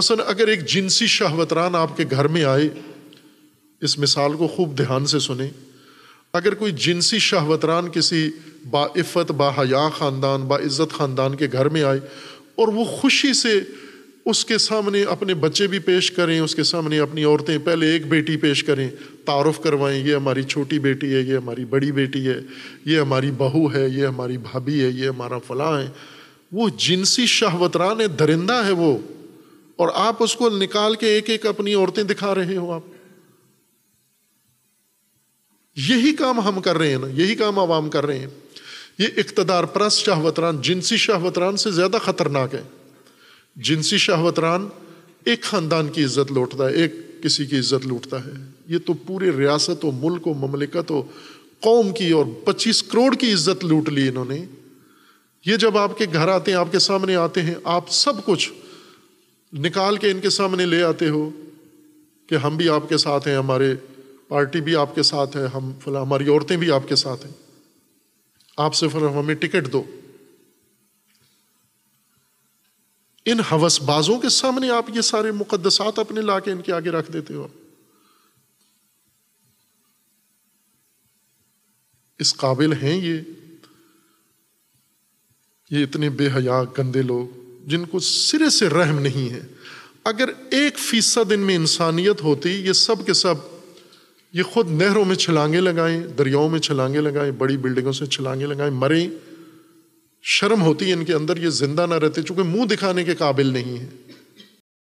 हसन अगर एक जिनसी शहवतरान आपके घर में आए इस मिसाल को खूब ध्यान से सुने अगर कोई जिनसी शहवतरान किसी बाफ़त बाहया ख़ानदान बाज़्ज़त ख़ानदान के घर में आए और वो खुशी से उसके सामने अपने बच्चे भी पेश करें उसके सामने अपनी औरतें पहले एक बेटी पेश करें तारफ़ करवाएँ ये हमारी छोटी बेटी है ये हमारी बड़ी बेटी है ये हमारी बहू है ये हमारी भाभी है ये हमारा फलाँ है वो जिनसी शहवतरान है दरिंदा है वो और आप उसको निकाल के एक एक अपनी औरतें दिखा रहे हो आप यही काम हम कर रहे हैं ना यही काम आवाम कर रहे हैं ये इकतदार प्रस शाहवतरान जिनसी शाहवतरान से ज़्यादा ख़तरनाक है जिनसी शाहवतरान एक ख़ानदान की इज्जत लौटता है एक किसी की इज्जत लूटता है ये तो पूरे रियासत और मुल्क और ममलिकत और कौम की और 25 करोड़ की इज्जत लूट ली इन्होंने ये जब आपके घर आते हैं आपके सामने आते हैं आप सब कुछ निकाल के इनके सामने ले आते हो कि हम भी आपके साथ हैं हमारे पार्टी भी आपके साथ है हम फला हमारी औरतें भी आपके साथ हैं आपसे फिर हमें टिकट दो इन हवसबाजों के सामने आप ये सारे मुकदसात अपने ला के इनके आगे रख देते हो इस काबिल हैं ये ये इतने बेहया गंदे लोग जिनको सिरे से रहम नहीं है अगर एक फीसद इनमें इंसानियत होती ये सब के सब ये खुद नहरों में छलांगे लगाए दरियाओं में छलांगे लगाएं बड़ी बिल्डिंगों से छलांगे लगाएं मरे शर्म होती है इनके अंदर ये जिंदा ना रहते चूंकि मुंह दिखाने के काबिल नहीं है